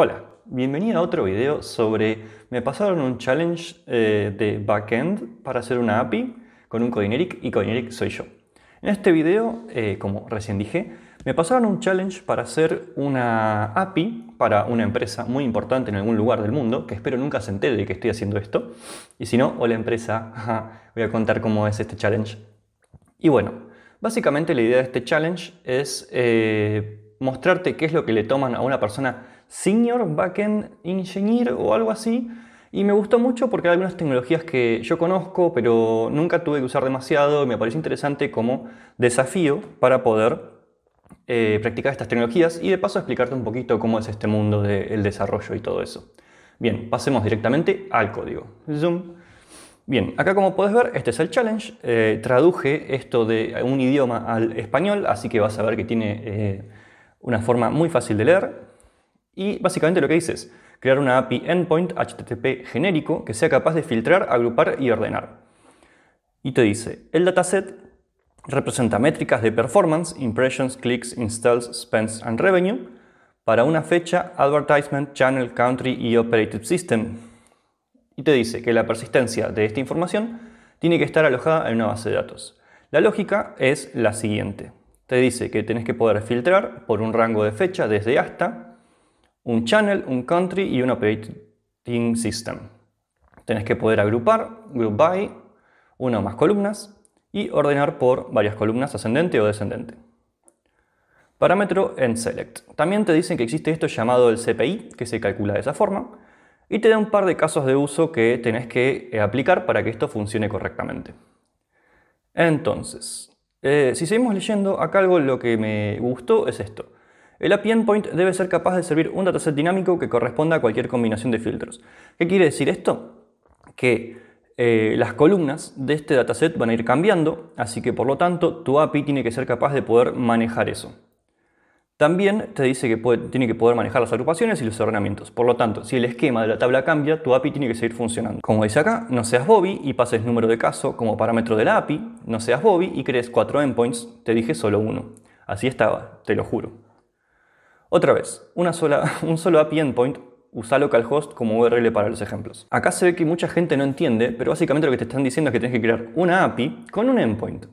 Hola, bienvenido a otro video sobre me pasaron un challenge eh, de backend para hacer una API con un Codineric y Codineric soy yo. En este video, eh, como recién dije, me pasaron un challenge para hacer una API para una empresa muy importante en algún lugar del mundo, que espero nunca se entere de que estoy haciendo esto. Y si no, hola empresa, voy a contar cómo es este challenge. Y bueno, básicamente la idea de este challenge es eh, mostrarte qué es lo que le toman a una persona Senior Backend Engineer o algo así. Y me gustó mucho porque hay algunas tecnologías que yo conozco, pero nunca tuve que usar demasiado. me parece interesante como desafío para poder eh, practicar estas tecnologías y de paso explicarte un poquito cómo es este mundo del desarrollo y todo eso. Bien, pasemos directamente al código. Zoom. Bien, acá como podés ver, este es el challenge. Eh, traduje esto de un idioma al español, así que vas a ver que tiene eh, una forma muy fácil de leer. Y básicamente lo que dice es crear una API endpoint HTTP genérico que sea capaz de filtrar, agrupar y ordenar. Y te dice, el dataset representa métricas de performance, impressions, clicks, installs, spends and revenue para una fecha, advertisement, channel, country y operative system. Y te dice que la persistencia de esta información tiene que estar alojada en una base de datos. La lógica es la siguiente. Te dice que tenés que poder filtrar por un rango de fecha desde hasta un channel, un country y un operating system. Tenés que poder agrupar, group by, una o más columnas y ordenar por varias columnas ascendente o descendente. Parámetro en select. También te dicen que existe esto llamado el CPI, que se calcula de esa forma, y te da un par de casos de uso que tenés que eh, aplicar para que esto funcione correctamente. Entonces, eh, si seguimos leyendo, acá algo lo que me gustó es esto. El API Endpoint debe ser capaz de servir un dataset dinámico que corresponda a cualquier combinación de filtros. ¿Qué quiere decir esto? Que eh, las columnas de este dataset van a ir cambiando, así que por lo tanto tu API tiene que ser capaz de poder manejar eso. También te dice que tiene que poder manejar las agrupaciones y los ordenamientos. Por lo tanto, si el esquema de la tabla cambia, tu API tiene que seguir funcionando. Como dice acá, no seas Bobby y pases número de caso como parámetro de la API, no seas Bobby y crees cuatro endpoints, te dije solo uno. Así estaba, te lo juro. Otra vez, un solo API endpoint usa localhost como URL para los ejemplos. Acá se ve que mucha gente no entiende, pero básicamente lo que te están diciendo es que tienes que crear una API con un endpoint.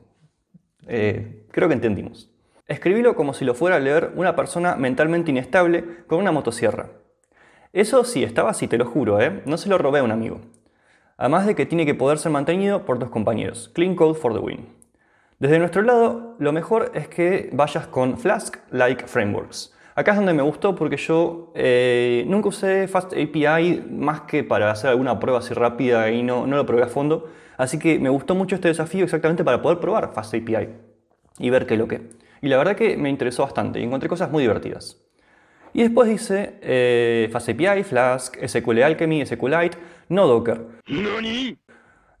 Eh, creo que entendimos. Escribilo como si lo fuera a leer una persona mentalmente inestable con una motosierra. Eso sí estaba así, te lo juro, ¿eh? no se lo robé a un amigo. Además de que tiene que poder ser mantenido por dos compañeros. Clean Code for the Win. Desde nuestro lado, lo mejor es que vayas con Flask-like frameworks. Acá es donde me gustó porque yo eh, nunca usé FastAPI más que para hacer alguna prueba así rápida y no, no lo probé a fondo. Así que me gustó mucho este desafío exactamente para poder probar FastAPI y ver qué es lo que. Y la verdad que me interesó bastante y encontré cosas muy divertidas. Y después dice eh, FastAPI, Flask, SQL Alchemy, SQLite, no Docker.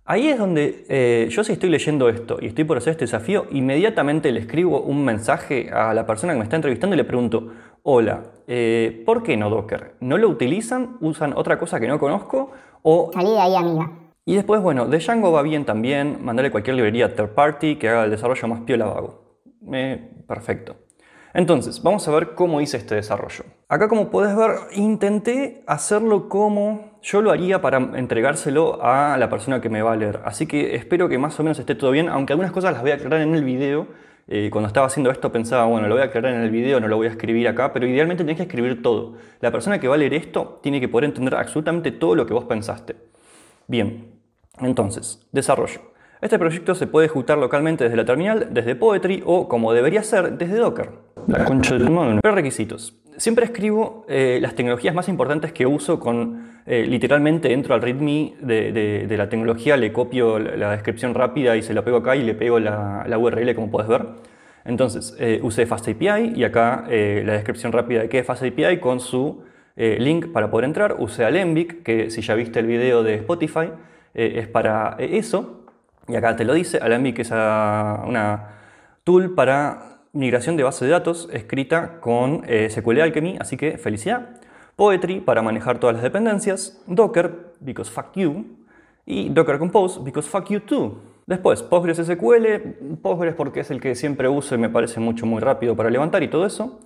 Ahí es donde eh, yo si estoy leyendo esto y estoy por hacer este desafío, inmediatamente le escribo un mensaje a la persona que me está entrevistando y le pregunto, hola, eh, ¿por qué no Docker? ¿No lo utilizan? ¿Usan otra cosa que no conozco? O... Salí de ahí, amiga. Y después, bueno, de Django va bien también, mandarle cualquier librería third party que haga el desarrollo más piola vago. Eh, perfecto. Entonces, vamos a ver cómo hice este desarrollo. Acá como puedes ver, intenté hacerlo como yo lo haría para entregárselo a la persona que me va a leer. Así que espero que más o menos esté todo bien, aunque algunas cosas las voy a aclarar en el video, eh, cuando estaba haciendo esto pensaba, bueno, lo voy a aclarar en el video, no lo voy a escribir acá, pero idealmente tenés que escribir todo. La persona que va a leer esto tiene que poder entender absolutamente todo lo que vos pensaste. Bien, entonces, desarrollo. Este proyecto se puede ejecutar localmente desde la terminal, desde Poetry o, como debería ser, desde Docker. La concha de tu Prerequisitos siempre escribo eh, las tecnologías más importantes que uso con, eh, literalmente entro al README de, la tecnología, le copio la, descripción rápida y se la pego acá y le pego la, URL como puedes ver. Entonces, eh, usé FastAPI y acá eh, la descripción rápida de qué es FastAPI con su link para poder entrar. Usé Alembic, que si ya viste el video de Spotify, es para eso. Y acá te lo dice, Alembic es ah, una tool para migración de base de datos escrita con eh, SQL Alchemy, así que felicidad. Poetry para manejar todas las dependencias, Docker, because fuck you, y Docker Compose, because fuck you too. Después, Postgres SQL, Postgres porque es el que siempre uso y me parece mucho muy rápido para levantar y todo eso.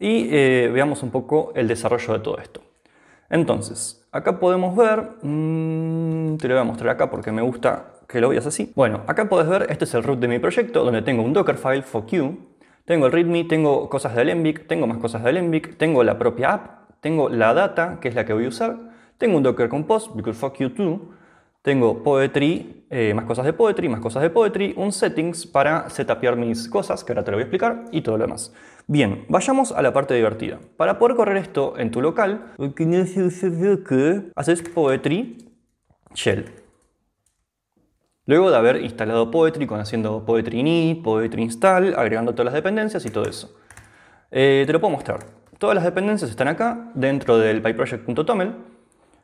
Y eh, veamos un poco el desarrollo de todo esto. Entonces, acá podemos ver, mm, te lo voy a mostrar acá porque me gusta que lo veas así. Bueno, acá puedes ver, este es el root de mi proyecto donde tengo un Dockerfile for you. Tengo el README, tengo cosas de Alembic, tengo más cosas de Alembic, tengo la propia app, tengo la data, que es la que voy a usar, tengo un Docker Compose, because fuck you tengo Poetry, eh, más cosas de Poetry, más cosas de Poetry, un settings para setupear mis cosas, que ahora te lo voy a explicar, y todo lo demás. Bien, vayamos a la parte divertida. Para poder correr esto en tu local, haces Poetry Shell. Luego de haber instalado Poetry haciendo Poetry init, Poetry install, agregando todas las dependencias y todo eso. Eh, te lo puedo mostrar. Todas las dependencias están acá dentro del pyproject.toml,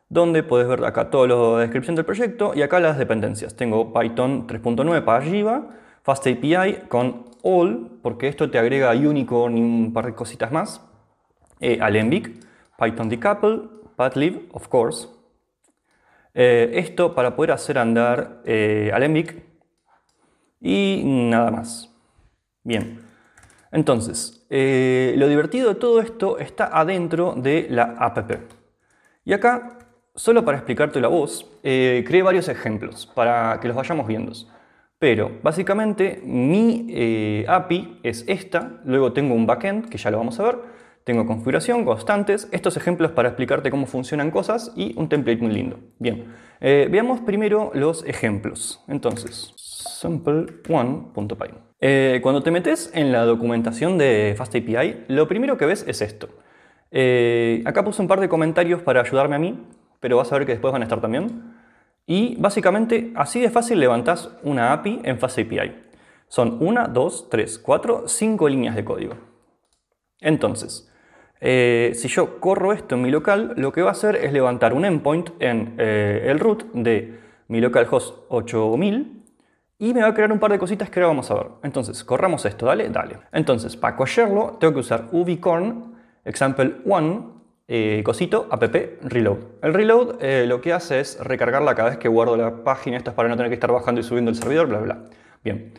donde puedes ver acá toda la descripción del proyecto y acá las dependencias. Tengo Python 3.9 para arriba, FastAPI con all, porque esto te agrega Unicorn y un par de cositas más, eh, Alembic, Python Decouple, Pathlib, of course, eh, esto para poder hacer andar eh, Alembic y nada más. Bien, entonces, eh, lo divertido de todo esto está adentro de la app. Y acá, solo para explicarte la voz, eh, creé varios ejemplos para que los vayamos viendo. Pero básicamente mi API es esta, luego tengo un backend que ya lo vamos a ver, tengo configuración, constantes, estos ejemplos para explicarte cómo funcionan cosas y un template muy lindo. Bien, eh, veamos primero los ejemplos. Entonces, sample1.py. Eh, cuando te metes en la documentación de FastAPI, lo primero que ves es esto. Eh, acá puse un par de comentarios para ayudarme a mí, pero vas a ver que después van a estar también. Y básicamente así de fácil levantas una API en FastAPI. Son una, dos, tres, cuatro, cinco líneas de código. Entonces, eh, si yo corro esto en mi local, lo que va a hacer es levantar un endpoint en eh, el root de mi localhost 8000 y me va a crear un par de cositas que ahora vamos a ver. Entonces, corramos esto, dale, dale. Entonces, para cogerlo, tengo que usar ubicorn example 1 eh, cosito app reload. El reload lo que hace es recargarla cada vez que guardo la página, esto es para no tener que estar bajando y subiendo el servidor, bla, bla. Bien,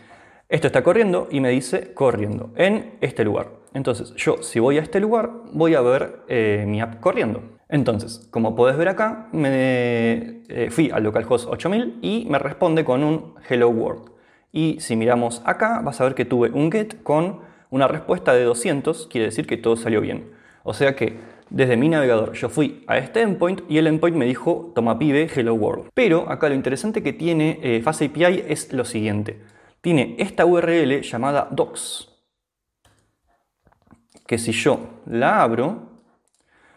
esto está corriendo y me dice corriendo en este lugar. Entonces, yo si voy a este lugar, voy a ver eh, mi app corriendo. Entonces, como podés ver acá, me eh, fui al localhost 8000 y me responde con un hello world. Y si miramos acá, vas a ver que tuve un get con una respuesta de 200, quiere decir que todo salió bien. O sea que desde mi navegador yo fui a este endpoint y el endpoint me dijo toma pibe hello world. Pero acá lo interesante que tiene eh, API es lo siguiente. Tiene esta URL llamada docs que si yo la abro,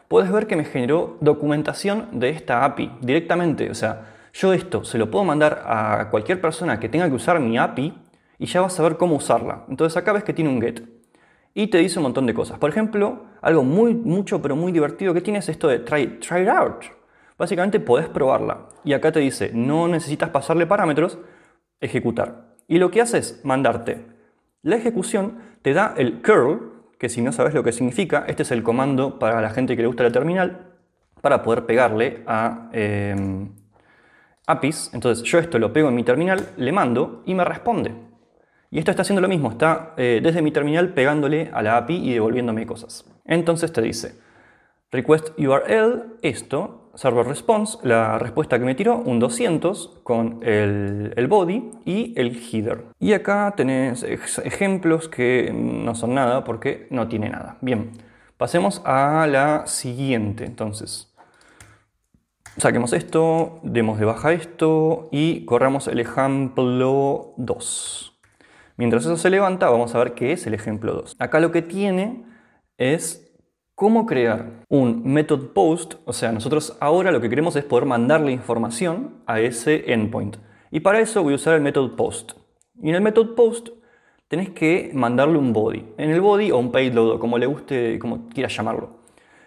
puedes ver que me generó documentación de esta API directamente. O sea, yo esto se lo puedo mandar a cualquier persona que tenga que usar mi API y ya va a saber cómo usarla. Entonces acá ves que tiene un get y te dice un montón de cosas. Por ejemplo, algo muy, mucho pero muy divertido que tiene es esto de try, try it out. Básicamente podés probarla y acá te dice no necesitas pasarle parámetros, ejecutar. Y lo que hace es mandarte la ejecución, te da el curl que si no sabes lo que significa, este es el comando para la gente que le gusta la terminal para poder pegarle a eh, APIs. Entonces yo esto lo pego en mi terminal, le mando y me responde. Y esto está haciendo lo mismo, está eh, desde mi terminal pegándole a la API y devolviéndome cosas. Entonces te dice request URL, esto, server response, la respuesta que me tiró, un 200 con el, el body y el header. Y acá tenés ejemplos que no son nada porque no tiene nada. Bien, pasemos a la siguiente entonces. Saquemos esto, demos de baja esto y corramos el ejemplo 2. Mientras eso se levanta, vamos a ver qué es el ejemplo 2. Acá lo que tiene es cómo crear un method post, o sea, nosotros ahora lo que queremos es poder mandarle información a ese endpoint. Y para eso voy a usar el method post. Y en el method post tenés que mandarle un body. En el body o un payload, o como le guste, como quieras llamarlo.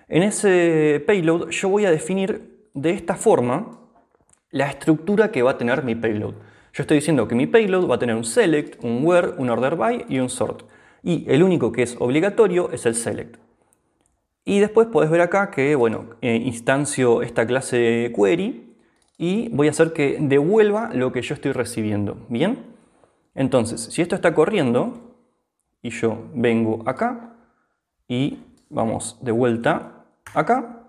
En ese payload yo voy a definir de esta forma la estructura que va a tener mi payload. Yo estoy diciendo que mi payload va a tener un select, un where, un order by y un sort. Y el único que es obligatorio es el select. Y después podés ver acá que, bueno, eh, instancio esta clase query y voy a hacer que devuelva lo que yo estoy recibiendo. ¿Bien? Entonces, si esto está corriendo y yo vengo acá y vamos de vuelta acá,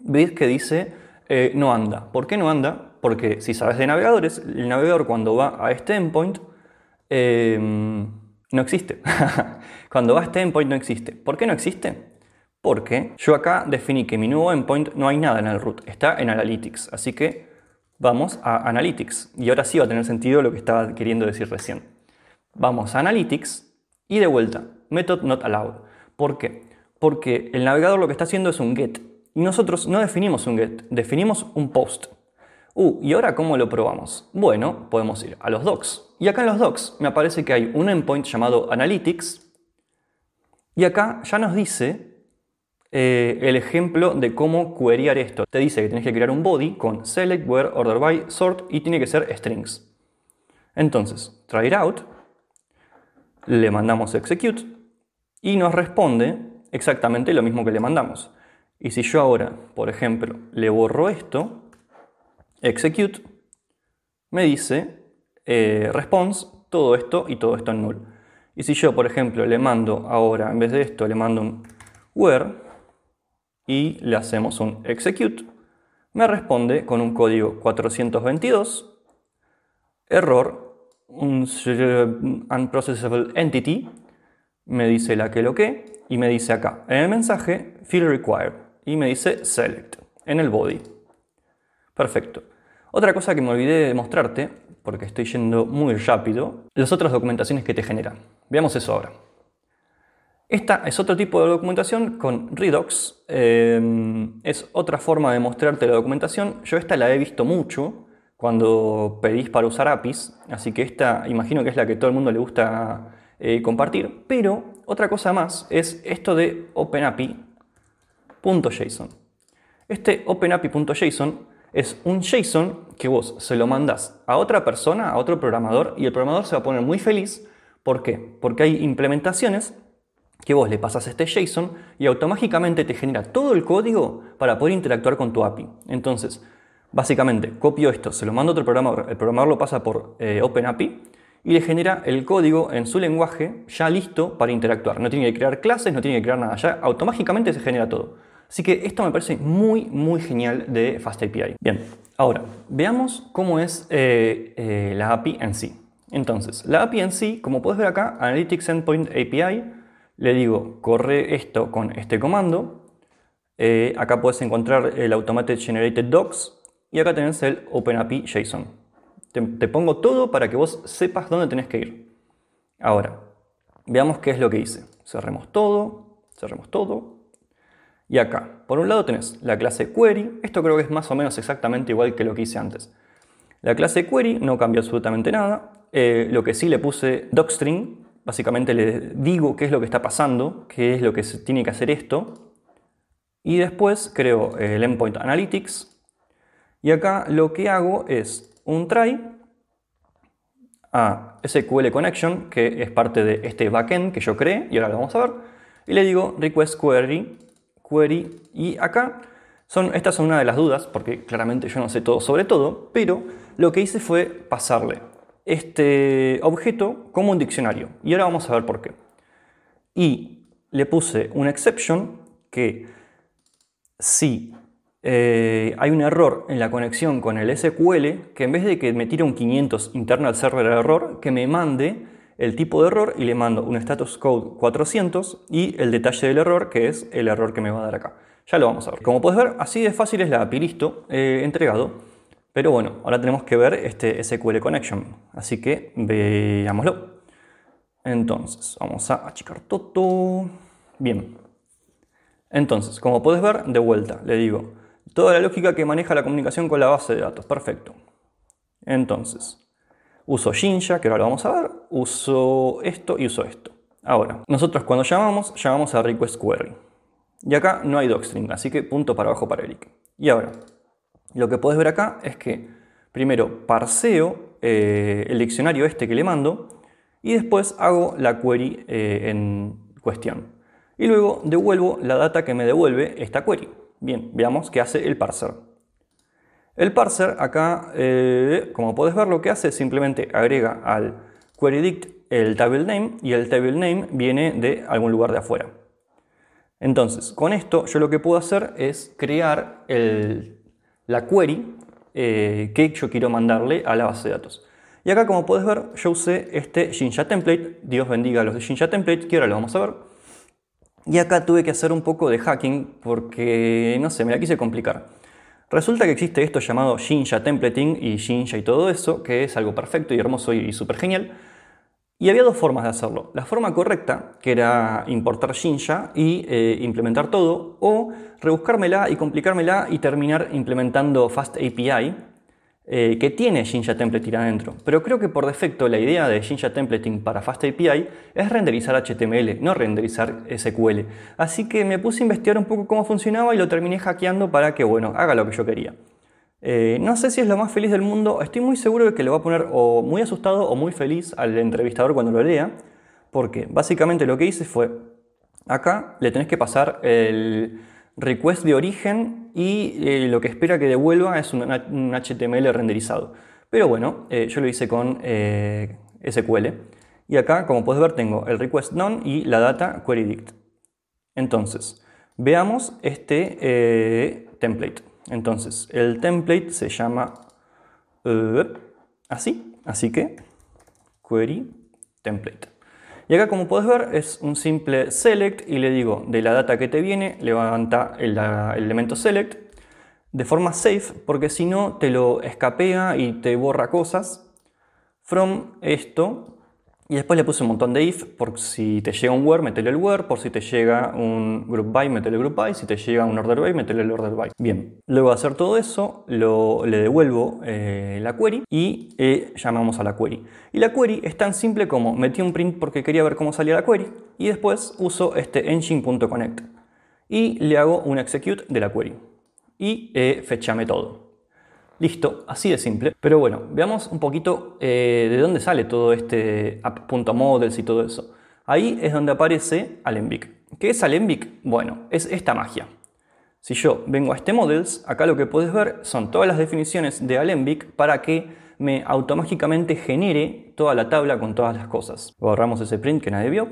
veis que dice eh, no anda. ¿Por qué no anda? Porque si sabes de navegadores, el navegador cuando va a este endpoint eh, no existe. cuando va a este endpoint no existe. ¿Por qué no existe? porque yo acá definí que mi nuevo endpoint no hay nada en el root, está en Analytics, así que vamos a Analytics y ahora sí va a tener sentido lo que estaba queriendo decir recién. Vamos a Analytics y de vuelta, method not allowed. ¿Por qué? Porque el navegador lo que está haciendo es un get y nosotros no definimos un get, definimos un post. Uh, ¿y ahora cómo lo probamos? Bueno, podemos ir a los docs. Y acá en los docs me aparece que hay un endpoint llamado Analytics. Y acá ya nos dice eh, el ejemplo de cómo queryar esto. Te dice que tienes que crear un body con select, where, order by, sort y tiene que ser strings. Entonces, try it out, le mandamos execute y nos responde exactamente lo mismo que le mandamos. Y si yo ahora, por ejemplo, le borro esto, execute, me dice eh, response, todo esto y todo esto en null. Y si yo, por ejemplo, le mando ahora, en vez de esto, le mando un where, y le hacemos un execute. Me responde con un código 422, error, un unprocessable entity, me dice la que lo que, y me dice acá, en el mensaje, field required, y me dice select, en el body. Perfecto. Otra cosa que me olvidé de mostrarte, porque estoy yendo muy rápido, las otras documentaciones que te generan. Veamos eso ahora. Esta es otro tipo de documentación con Redox. Eh, es otra forma de mostrarte la documentación. Yo esta la he visto mucho cuando pedís para usar APIs, así que esta imagino que es la que todo el mundo le gusta eh, compartir. Pero otra cosa más es esto de openapi.json. Este openapi.json es un JSON que vos se lo mandás a otra persona, a otro programador, y el programador se va a poner muy feliz. ¿Por qué? Porque hay implementaciones que vos le pasas este JSON y automáticamente te genera todo el código para poder interactuar con tu API. Entonces, básicamente, copio esto, se lo mando a otro programador, el programador lo pasa por eh, OpenAPI y le genera el código en su lenguaje ya listo para interactuar. No tiene que crear clases, no tiene que crear nada, ya automáticamente se genera todo. Así que esto me parece muy, muy genial de FastAPI. Bien, ahora veamos cómo es eh, eh, la API en sí. Entonces, la API en sí, como puedes ver acá, Analytics Endpoint API, le digo, corre esto con este comando. Eh, acá puedes encontrar el Automated Generated Docs y acá tenés el OpenAPI JSON. Te, pongo todo para que vos sepas dónde tenés que ir. Ahora, veamos qué es lo que hice. Cerremos todo, cerremos todo. Y acá, por un lado tenés la clase query, esto creo que es más o menos exactamente igual que lo que hice antes. La clase query no cambió absolutamente nada, eh, lo que sí le puse docstring, Básicamente le digo qué es lo que está pasando, qué es lo que se tiene que hacer esto. Y después creo eh, el Endpoint Analytics. Y acá lo que hago es un try a SQL Connection, que es parte de este backend que yo creé, y ahora lo vamos a ver. Y le digo request query, query, y acá son, estas son una de las dudas, porque claramente yo no sé todo sobre todo, pero lo que hice fue pasarle este objeto como un diccionario. Y ahora vamos a ver por qué. Y le puse una exception que si eh, hay un error en la conexión con el SQL, que en vez de que me tire un 500 internal server error, que me mande el tipo de error y le mando un status code 400 y el detalle del error, que es el error que me va a dar acá. Ya lo vamos a ver. Como puedes ver, así de fácil es la API listo, eh, entregado. Pero bueno, ahora tenemos que ver este SQL Connection, así que veámoslo. Entonces, vamos a achicar todo. Bien. Entonces, como puedes ver, de vuelta, le digo, toda la lógica que maneja la comunicación con la base de datos, perfecto. Entonces, uso Jinja, que ahora lo vamos a ver, uso esto y uso esto. Ahora, nosotros cuando llamamos, llamamos a request query. Y acá no hay docstring, así que punto para abajo para Eric. Y ahora, lo que puedes ver acá es que primero parseo eh, el diccionario este que le mando y después hago la query eh, en cuestión. Y luego devuelvo la data que me devuelve esta query. Bien, veamos qué hace el parser. El parser acá, eh, como puedes ver, lo que hace es simplemente agrega al query dict el table name y el table name viene de algún lugar de afuera. Entonces, con esto yo lo que puedo hacer es crear el la query eh, que yo quiero mandarle a la base de datos. Y acá como puedes ver, yo usé este Jinja Template, Dios bendiga a los de Jinja Template, que ahora lo vamos a ver. Y acá tuve que hacer un poco de hacking porque, no sé, me la quise complicar. Resulta que existe esto llamado Jinja Templating y Jinja y todo eso, que es algo perfecto y hermoso y súper genial. Y había dos formas de hacerlo. La forma correcta, que era importar Jinja y eh, implementar todo, o rebuscármela y complicármela y terminar implementando Fast API, eh, que tiene Jinja Template adentro. Pero creo que por defecto la idea de Jinja Templating para Fast API es renderizar HTML, no renderizar SQL. Así que me puse a investigar un poco cómo funcionaba y lo terminé hackeando para que, bueno, haga lo que yo quería. Eh, no sé si es lo más feliz del mundo, estoy muy seguro de que le va a poner o muy asustado o muy feliz al entrevistador cuando lo lea, porque básicamente lo que hice fue, acá le tenés que pasar el request de origen y eh, lo que espera que devuelva es un, HTML renderizado. Pero bueno, eh, yo lo hice con SQL. Y acá, como podés ver, tengo el request non y la data query dict. Entonces, veamos este template. Entonces, el template se llama eh, así, así que query template. Y acá como puedes ver es un simple select y le digo de la data que te viene levanta el, el elemento select de forma safe porque si no te lo escapea y te borra cosas. From esto y después le puse un montón de if, por si te llega un where, metele el where, por si te llega un group by, metele el group by, si te llega un order by, metele el order by. Bien, luego de hacer todo eso, lo, le devuelvo eh, la query y eh, llamamos a la query. Y la query es tan simple como metí un print porque quería ver cómo salía la query y después uso este engine.connect y le hago un execute de la query y eh, fechame todo. Listo, así de simple. Pero bueno, veamos un poquito eh, de dónde sale todo este app.models y todo eso. Ahí es donde aparece Alembic. ¿Qué es Alembic? Bueno, es esta magia. Si yo vengo a este models, acá lo que puedes ver son todas las definiciones de Alembic para que me automáticamente genere toda la tabla con todas las cosas. Borramos ese print que nadie vio.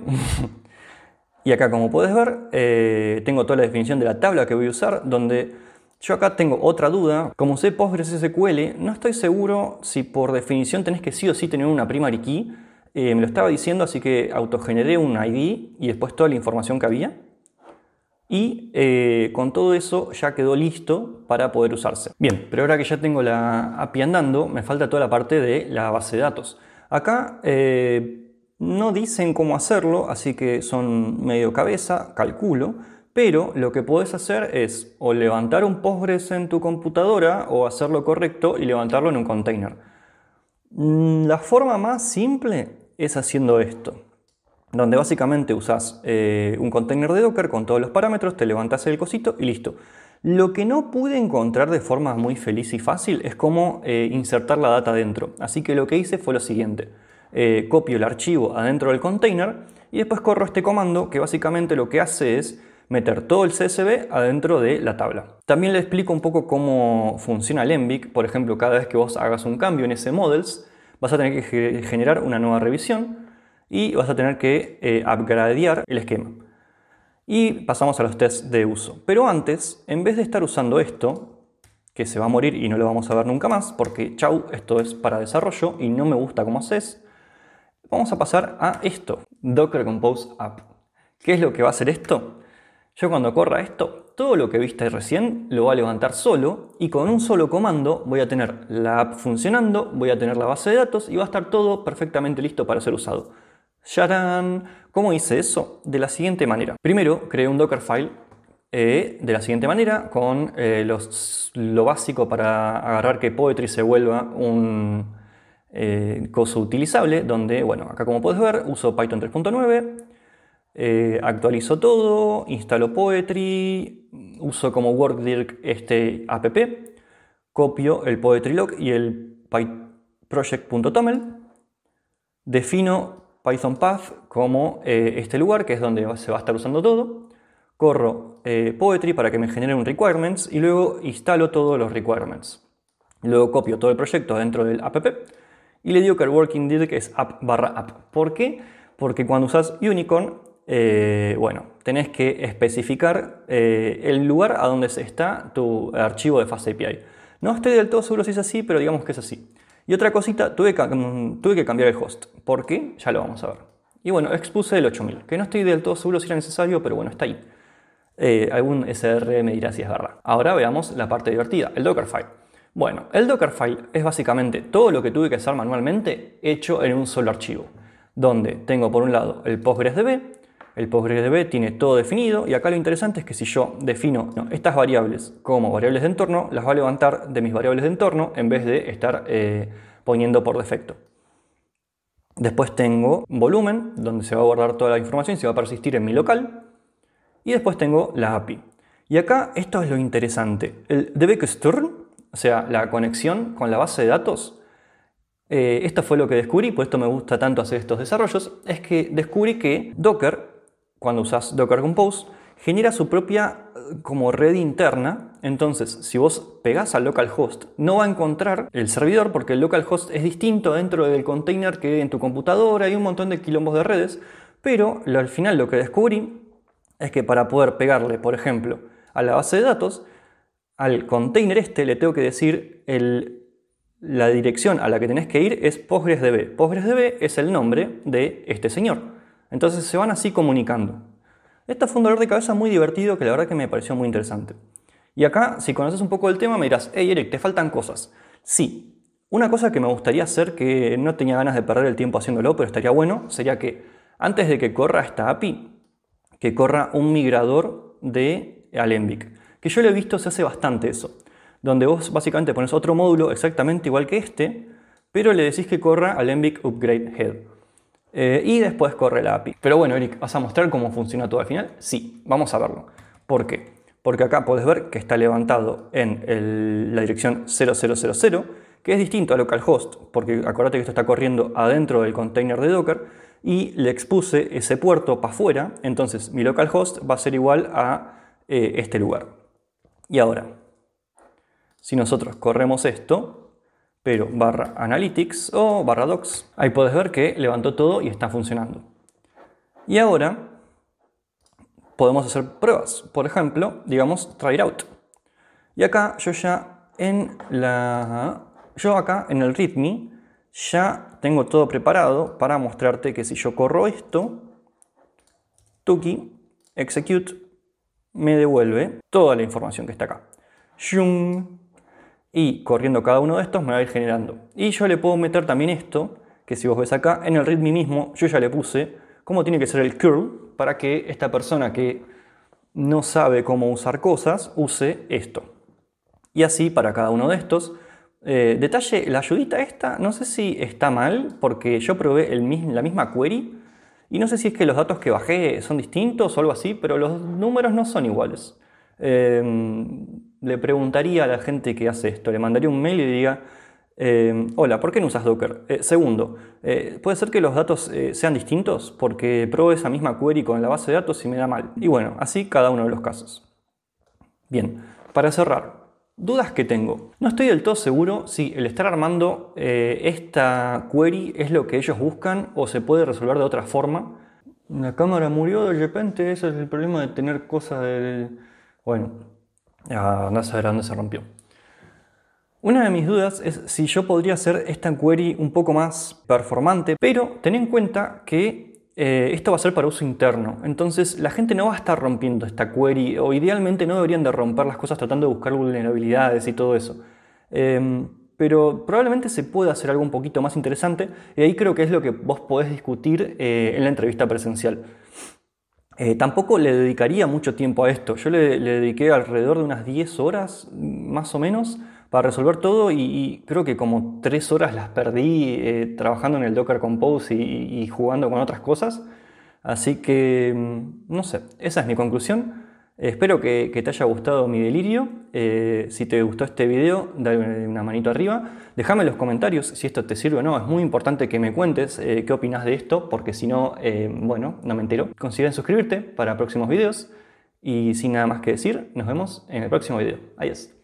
y acá como puedes ver, eh, tengo toda la definición de la tabla que voy a usar, donde yo acá tengo otra duda. Como sé PostgreSQL no estoy seguro si por definición tenés que sí o sí tener una primary key. Eh, me lo estaba diciendo, así que autogeneré un ID y después toda la información que había. Y eh, con todo eso ya quedó listo para poder usarse. Bien, pero ahora que ya tengo la API andando, me falta toda la parte de la base de datos. Acá eh, no dicen cómo hacerlo, así que son medio cabeza, calculo. Pero lo que puedes hacer es o levantar un Postgres en tu computadora o hacerlo correcto y levantarlo en un container. Mm, la forma más simple es haciendo esto, donde básicamente usas eh, un container de Docker con todos los parámetros, te levantas el cosito y listo. Lo que no pude encontrar de forma muy feliz y fácil es cómo eh, insertar la data dentro. Así que lo que hice fue lo siguiente. Eh, copio el archivo adentro del container y después corro este comando que básicamente lo que hace es meter todo el CSV adentro de la tabla. También le explico un poco cómo funciona el envic. Por ejemplo, cada vez que vos hagas un cambio en ese models, vas a tener que generar una nueva revisión y vas a tener que eh, upgradear el esquema. Y pasamos a los tests de uso. Pero antes, en vez de estar usando esto, que se va a morir y no lo vamos a ver nunca más, porque chau, esto es para desarrollo y no me gusta cómo haces, vamos a pasar a esto, Docker Compose App. ¿Qué es lo que va a hacer esto? Yo cuando corra esto, todo lo que viste recién lo va a levantar solo y con un solo comando voy a tener la app funcionando, voy a tener la base de datos y va a estar todo perfectamente listo para ser usado. ¿Cómo hice eso? De la siguiente manera. Primero creé un Dockerfile eh, de la siguiente manera con eh, los, lo básico para agarrar que Poetry se vuelva un eh, cosa coso utilizable donde, bueno, acá como puedes ver uso Python 3.9 eh, Actualizo todo, instalo Poetry, uso como workdirk este app, copio el Poetry y el pyproject.toml, defino Python path como eh, este lugar que es donde se va a estar usando todo, corro eh, Poetry para que me genere un requirements y luego instalo todos los requirements. Luego copio todo el proyecto dentro del app y le digo que el working es app barra app. ¿Por qué? Porque cuando usas Unicorn eh, bueno, tenés que especificar eh, el lugar a donde está tu archivo de FastAPI. No estoy del todo seguro si es así, pero digamos que es así. Y otra cosita, tuve, que cambiar el host. ¿Por qué? Ya lo vamos a ver. Y bueno, expuse el 8000, que no estoy del todo seguro si era necesario, pero bueno, está ahí. Eh, algún SR me dirá si es verdad. Ahora veamos la parte divertida, el Dockerfile. Bueno, el Dockerfile es básicamente todo lo que tuve que hacer manualmente hecho en un solo archivo, donde tengo por un lado el PostgreSDB, el PostgreSDB tiene todo definido y acá lo interesante es que si yo defino estas variables como variables de entorno, las va a levantar de mis variables de entorno en vez de estar eh, poniendo por defecto. Después tengo volumen, donde se va a guardar toda la información y se va a persistir en mi local. Y después tengo la API. Y acá esto es lo interesante. El dbxturn, o sea, la conexión con la base de datos, eh, esto fue lo que descubrí, por esto me gusta tanto hacer estos desarrollos, es que descubrí que Docker cuando usas Docker Compose, genera su propia como red interna. Entonces, si vos pegás al localhost, no va a encontrar el servidor porque el localhost es distinto dentro del container que en tu computadora. Hay un montón de quilombos de redes. Pero al final lo que descubrí es que para poder pegarle, por ejemplo, a la base de datos, al container este le tengo que decir la dirección a la que tenés que ir es PostgreSDB. PostgreSDB es el nombre de este señor. Entonces se van así comunicando. Este fue un dolor de cabeza muy divertido que la verdad que me pareció muy interesante. Y acá, si conoces un poco del tema, me dirás, hey Eric, te faltan cosas. Sí, una cosa que me gustaría hacer, que no tenía ganas de perder el tiempo haciéndolo, pero estaría bueno, sería que antes de que corra esta API, que corra un migrador de Alembic. Que yo lo he visto, se hace bastante eso. Donde vos básicamente pones otro módulo exactamente igual que este, pero le decís que corra Alembic Upgrade Head. Eh, y después corre la API. Pero bueno, Eric, ¿vas a mostrar cómo funciona todo al final? Sí, vamos a verlo. ¿Por qué? Porque acá podés ver que está levantado en la dirección 0000, que es distinto a localhost, porque acuérdate que esto está corriendo adentro del container de Docker y le expuse ese puerto para afuera, entonces mi localhost va a ser igual a eh, este lugar. Y ahora, si nosotros corremos esto, pero barra Analytics o barra Docs. Ahí puedes ver que levantó todo y está funcionando. Y ahora podemos hacer pruebas. Por ejemplo, digamos try it out. Y acá yo ya en la yo acá en el readme ya tengo todo preparado para mostrarte que si yo corro esto, Tuki execute me devuelve toda la información que está acá. Y corriendo cada uno de estos me va a ir generando. Y yo le puedo meter también esto, que si vos ves acá, en el readme mismo yo ya le puse cómo tiene que ser el curl para que esta persona que no sabe cómo usar cosas use esto. Y así para cada uno de estos. Eh, detalle, la ayudita esta no sé si está mal porque yo probé el, la misma query y no sé si es que los datos que bajé son distintos o algo así, pero los números no son iguales. Em, le preguntaría a la gente que hace esto, le mandaría un mail y diría, eh, hola, ¿por qué no usas Docker? Eh, segundo, eh, puede ser que los datos eh, sean distintos porque probé esa misma query con la base de datos y me da mal. Y bueno, así cada uno de los casos. Bien, para cerrar, dudas que tengo. No estoy del todo seguro si el estar armando esta query es lo que ellos buscan o se puede resolver de otra forma. La cámara murió de repente, ese es el problema de tener cosas del bueno, andás a ver dónde se rompió. Una de mis dudas es si yo podría hacer esta query un poco más performante, pero ten en cuenta que eh, esto va a ser para uso interno. Entonces la gente no va a estar rompiendo esta query o idealmente no deberían de romper las cosas tratando de buscar vulnerabilidades y todo eso. Em, pero probablemente se pueda hacer algo un poquito más interesante y ahí creo que es lo que vos podés discutir eh, en la entrevista presencial. Eh, tampoco le dedicaría mucho tiempo a esto. Yo le, dediqué alrededor de unas 10 horas, más o menos, para resolver todo y, creo que como 3 horas las perdí eh, trabajando en el Docker Compose y, jugando con otras cosas. Así que, mm, no sé, esa es mi conclusión. Espero que, te haya gustado mi delirio. Eh, si te gustó este video, dale una manito arriba. Déjame en los comentarios si esto te sirve o no. Es muy importante que me cuentes eh, qué opinas de esto, porque si no, eh, bueno, no me entero. Considera suscribirte para próximos videos. Y sin nada más que decir, nos vemos en el próximo video. Adiós.